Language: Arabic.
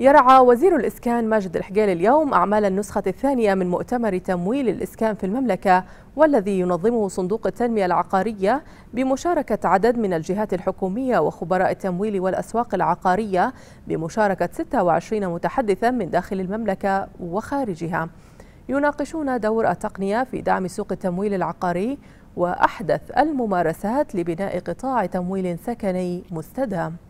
يرعى وزير الإسكان ماجد الحقيل اليوم أعمال النسخة الثانية من مؤتمر تمويل الإسكان في المملكة والذي ينظمه صندوق التنمية العقارية بمشاركة عدد من الجهات الحكومية وخبراء التمويل والأسواق العقارية بمشاركة 26 متحدثا من داخل المملكة وخارجها يناقشون دور التقنية في دعم سوق التمويل العقاري وأحدث الممارسات لبناء قطاع تمويل سكني مستدام